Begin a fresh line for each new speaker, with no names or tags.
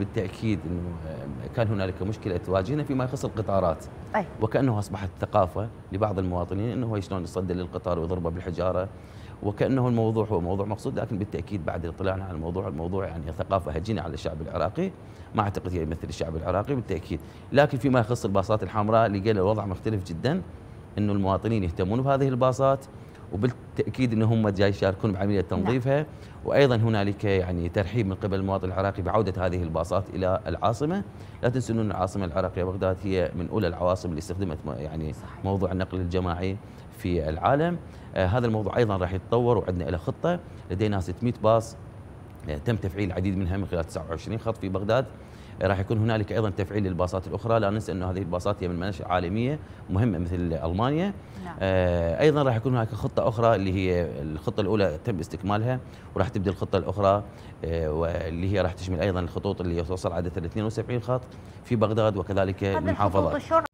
بالتاكيد انه آه، كان هنالك مشكله تواجهنا فيما يخص القطارات أي. طيب. وكانه اصبحت ثقافه لبعض المواطنين انه هو شلون يصدر للقطار ويضربه بالحجاره وكانه الموضوع هو موضوع مقصود لكن بالتاكيد بعد اطلاعنا على الموضوع الموضوع يعني ثقافه هجينه على الشعب العراقي ما اعتقد هي يمثل الشعب العراقي بالتاكيد لكن فيما يخص الباصات الحمراء لقينا الوضع مختلف جدا انه المواطنين يهتمون بهذه الباصات وبالتاكيد ان هم جاي يشاركون بعمليه نعم. تنظيفها نعم. وايضا هنالك يعني ترحيب من قبل المواطن العراقي بعوده هذه الباصات الى العاصمه، لا تنسوا ان العاصمه العراقيه بغداد هي من اولى العواصم اللي استخدمت يعني موضوع النقل الجماعي في العالم، آه هذا الموضوع ايضا راح يتطور وعندنا له خطه، لدينا 600 باص تم تفعيل العديد منها من خلال 29 خط في بغداد راح يكون هنالك ايضا تفعيل للباصات الاخرى لا ننسى انه هذه الباصات هي من مناشئ عالميه مهمه مثل المانيا نعم. آه، ايضا راح يكون هناك خطه اخرى اللي هي الخطه الاولى تم استكمالها وراح تبدا الخطه الاخرى آه، واللي هي راح تشمل ايضا الخطوط اللي توصل عدد 72 خط في بغداد وكذلك المحافظات